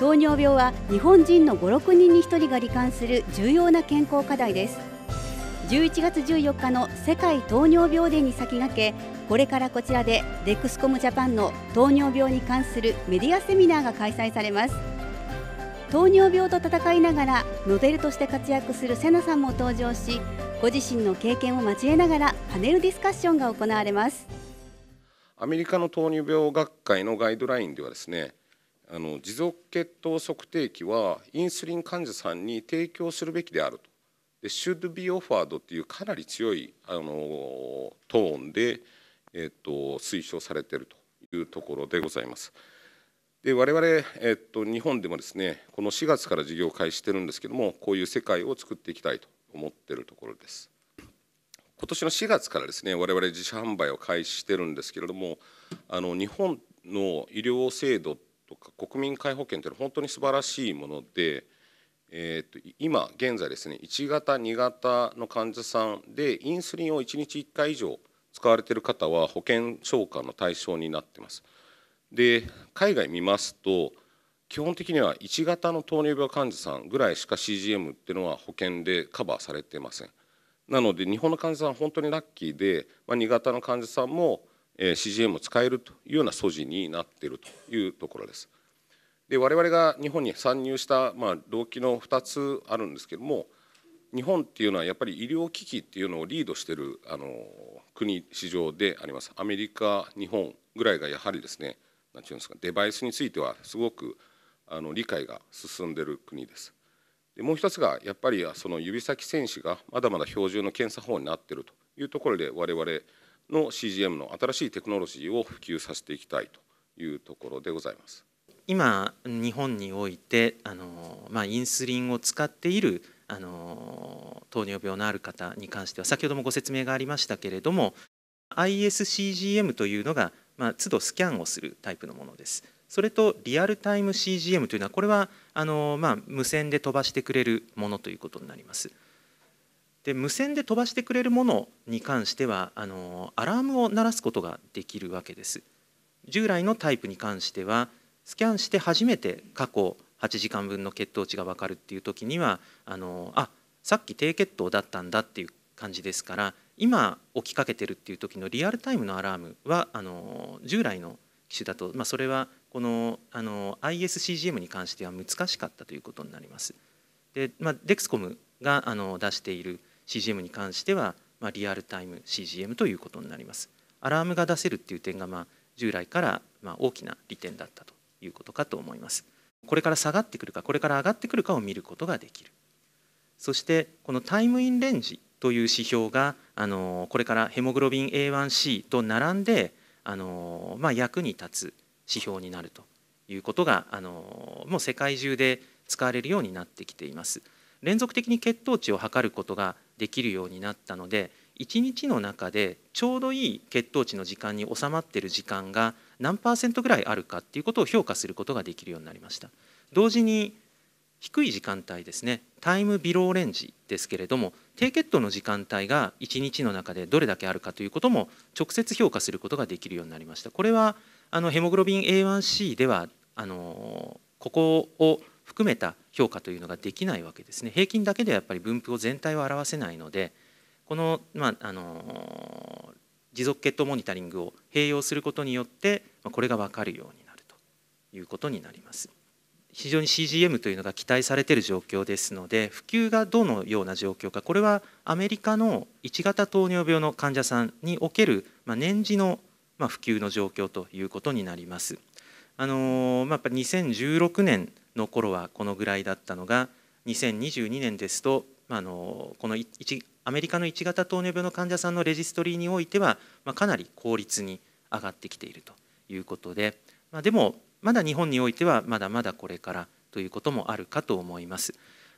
糖尿病は日本人の56人に1人が罹患する重要な健康課題です11月14日の世界糖尿病デーに先駆けこれからこちらでデックスコムジャパンの糖尿病に関するメディアセミナーが開催されます糖尿病と戦いながらモデルとして活躍するセナさんも登場しご自身の経験を交えながらパネルディスカッションが行われますアメリカの糖尿病学会のガイドラインではですねあの持続血糖測定器はインスリン患者さんに提供するべきであるとで should be offered っていうかなり強いあのトーンで、えっと、推奨されているというところでございます。で我々、えっと、日本でもですねこの4月から事業開始してるんですけどもこういう世界を作っていきたいと思ってるところです。今年の4月からですね我々自社販売を開始してるんですけれどもあの日本の医療制度ってとか国民皆保険というのは本当に素晴らしいもので、えー、と今現在ですね1型2型の患者さんでインスリンを1日1回以上使われている方は保険償還の対象になってます。で海外見ますと基本的には1型の糖尿病患者さんぐらいしか CGM っていうのは保険でカバーされてません。なので日本の患者さん本当にラッキーで、まあ、2型の患者さんも CGM を使えるというような素地になっているというところです。で我々が日本に参入した、まあ、動機の2つあるんですけども日本っていうのはやっぱり医療機器っていうのをリードしてるあの国市場でありますアメリカ日本ぐらいがやはりですね何て言うんですかデバイスについてはすごくあの理解が進んでる国です。でもう一つがやっぱりその指先選手がまだまだ標準の検査法になってるというところで我々の CGM の新しいテクノロジーを普及させていきたいというところでございます。今日本においてあの、まあ、インスリンを使っているあの糖尿病のある方に関しては先ほどもご説明がありましたけれども ISCGM というのが、まあ、都度スキャンをするタイプのものです。それとリアルタイム CGM というのはこれはあの、まあ、無線で飛ばしてくれるものということになります。で無線で飛ばしてくれるものに関してはあのアラームを鳴らすことができるわけです従来のタイプに関してはスキャンして初めて過去8時間分の血糖値が分かるっていう時にはあのあさっき低血糖だったんだっていう感じですから今起きかけてるっていう時のリアルタイムのアラームはあの従来の機種だと、まあ、それはこのあの ISCGM に関しては難しかったということになります。で、まあ、デクスコムがあの出している CGM に関しては、まあ、リアルタイム CGM ということになります。アラームが出せるっていう点が、まあ、従来からまあ大きな利点だったということかと思います。これから下がってくるかこれから上がってくるかを見ることができる。そしてこのタイムインレンジという指標があのこれからヘモグロビン A1C と並んであの、まあ、役に立つ指標になるということがあのもう世界中で使われるようになってきています。連続的に血糖値を測ることができるようになったので1日の中でちょうどいい血糖値の時間に収まってる時間が何パーセントぐらいあるかっていうことを評価することができるようになりました同時に低い時間帯ですねタイムビローレンジですけれども低血糖の時間帯が1日の中でどれだけあるかということも直接評価することができるようになりましたこれはあのヘモグロビン A1C ではあのここを含めた評価というのができないわけですね平均だけではやっぱり分布を全体を表せないのでこの,、まあ、あの持続血糖モニタリングを併用することによってこれが分かるようになるということになります。非常に CGM というのが期待されている状況ですので普及がどのような状況かこれはアメリカの1型糖尿病の患者さんにおける年次の普及の状況ということになります。あのまあ、やっぱり2016年の頃はこのぐらいだったのが2022年ですと、まあのこのアメリカの1型糖尿病の患者さんのレジストリーにおいては、まあ、かなり効率に上がってきているということで、まあ、でもまだ日本においてはまだまだこれからということもあるかと思います。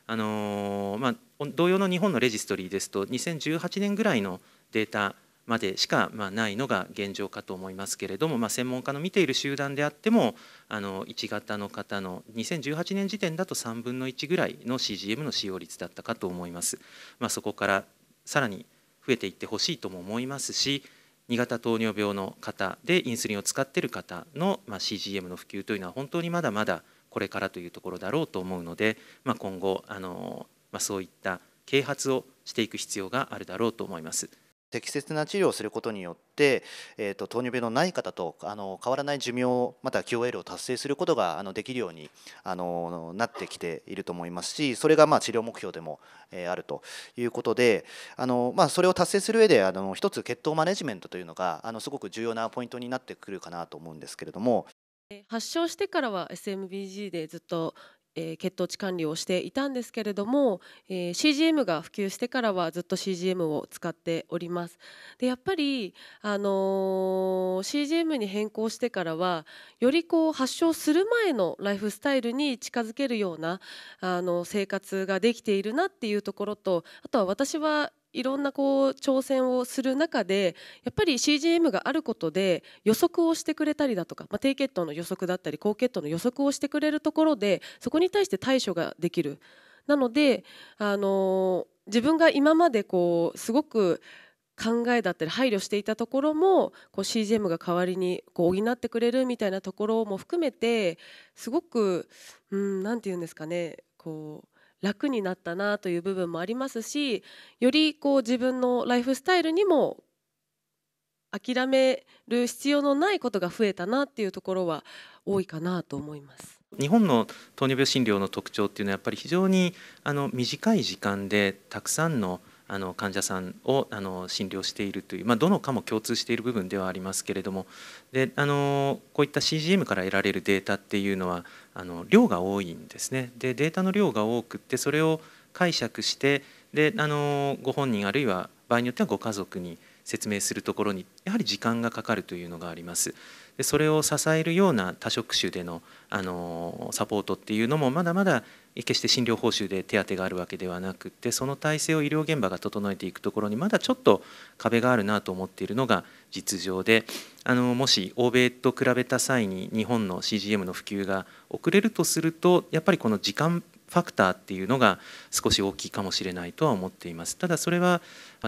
あのまあ、同様の日本のレジストリーですと2018年ぐらいのデータまでしかまないのが現状かと思いますけれども、まあ、専門家の見ている集団であってもあの1型の方の2018年時点だと3分の1ぐらいの CGM の使用率だったかと思います。まあ、そこからさらに増えていってほしいとも思いますし2型糖尿病の方でインスリンを使っている方の、ま CGM の普及というのは本当にまだまだこれからというところだろうと思うので、まあ、今後あの、まそういった啓発をしていく必要があるだろうと思います。適切な治療をすることによって、えーと、糖尿病のない方とあの変わらない寿命また QOL を達成することがあのできるようにあのなってきていると思いますしそれがまあ治療目標でも、えー、あるということであの、まあ、それを達成する上であの一つ血糖マネジメントというのがあのすごく重要なポイントになってくるかなと思うんですけれども。発症してからは SMBG でずっとえー、血糖値管理をしていたんですけれども、えー、CGM が普及してからはずっと CGM を使っておりますでやっぱり、あのー、CGM に変更してからはよりこう発症する前のライフスタイルに近づけるようなあの生活ができているなっていうところとあとは私はいろんなこう挑戦をする中でやっぱり CGM があることで予測をしてくれたりだとか、まあ、低血糖の予測だったり高血糖の予測をしてくれるところでそこに対して対処ができる。なので、あのー、自分が今までこうすごく考えだったり配慮していたところもこう CGM が代わりにこう補ってくれるみたいなところも含めてすごく何、て言うんですかねこう楽になったなという部分もありますしよりこう自分のライフスタイルにも諦める必要のないことが増えたなっていうところは多いかなと思います。日本の糖尿病診療の特徴っていうのはやっぱり非常にあの短い時間でたくさんのあの患者さんをあの診療しているという、まあ、どの科も共通している部分ではありますけれどもであのこういった CGM から得られるデータっていうのはあの量が多いんですねでデータの量が多くってそれを解釈してであのご本人あるいは場合によってはご家族に説明するところにやはり時間がかかるというのがあります。でそれを支えるような多職種でのあのサポートっていうのもまだまだ決して診療報酬で手当があるわけではなくてその体制を医療現場が整えていくところにまだちょっと壁があるなと思っているのが実情であのもし欧米と比べた際に日本の CGM の普及が遅れるとするとやっぱりこの時間ファクターっていうのが少し大きいかもしれないとは思っています。ただそれは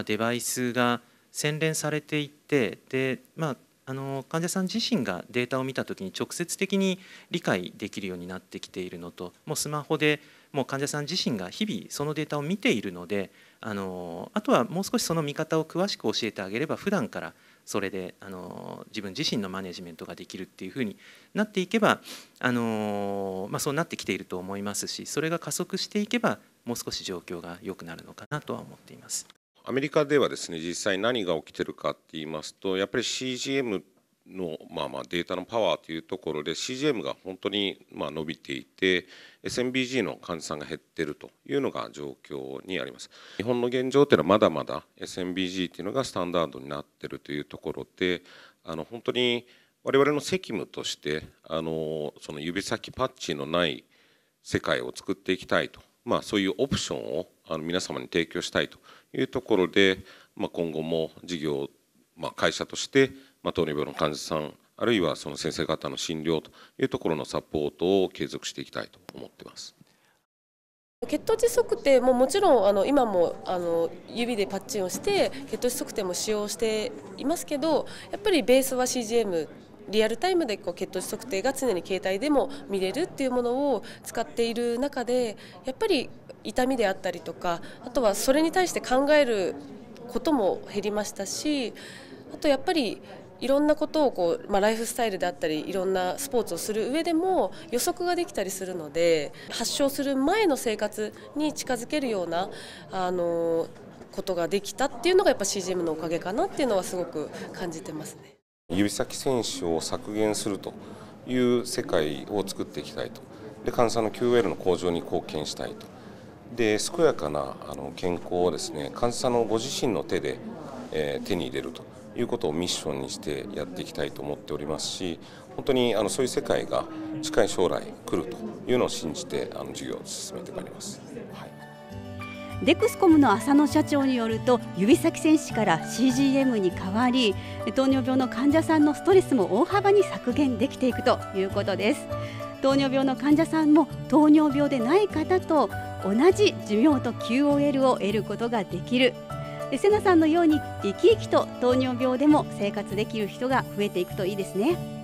デバイスが洗練されていってで、まあ、あの患者さん自身がデータを見た時に直接的に理解できるようになってきているのともうスマホでもう患者さん自身が日々そのデータを見ているのであのあとはもう少しその見方を詳しく教えてあげれば普段からそれであの自分自身のマネジメントができるっていうふうになっていけばあの、まあ、そうなってきていると思いますしそれが加速していけばもう少し状況が良くなるのかなとは思っています。アメリカではですね実際何が起きてるかって言いますとやっぱり CGM の、まあ、まあデータのパワーというところで CGM が本当にまあ伸びていて SMBG の患者さんが減っているというのが状況にあります日本の現状というのはまだまだ SMBG というのがスタンダードになっているというところであの本当に我々の責務としてあのその指先パッチのない世界を作っていきたいと、まあ、そういうオプションをあの皆様に提供したいというところで、まあ、今後も事業、まあ、会社として、まあ、糖尿病の患者さんあるいはその先生方の診療というところのサポートを継続していきたいと思ってます。血糖値測定ももちろんあの今もあの指でパッチンをして血糖値測定も使用していますけどやっぱりベースは CGM リアルタイムでこう血糖値測定が常に携帯でも見れるっていうものを使っている中でやっぱり痛みであったりとかあとはそれに対して考えることも減りましたしあとやっぱりいろんなことをこう、まあ、ライフスタイルであったりいろんなスポーツをする上でも予測ができたりするので発症する前の生活に近づけるようなあのことができたっていうのがやっぱ CGM のおかげかなっていうのはすごく感じてますね。指先選手を削減するという世界を作っていきたいとで患者さんの QL の向上に貢献したいとで健やかなあの健康をですね患者さんのご自身の手で、えー、手に入れるということをミッションにしてやっていきたいと思っておりますし本当にあのそういう世界が近い将来来るというのを信じてあの授業を進めてまいります。はいデクスコムの浅野社長によると指先選手から CGM に変わり糖尿病の患者さんのストレスも大幅に削減できていくということです糖尿病の患者さんも糖尿病でない方と同じ寿命と QOL を得ることができるでセナさんのように生き生きと糖尿病でも生活できる人が増えていくといいですね。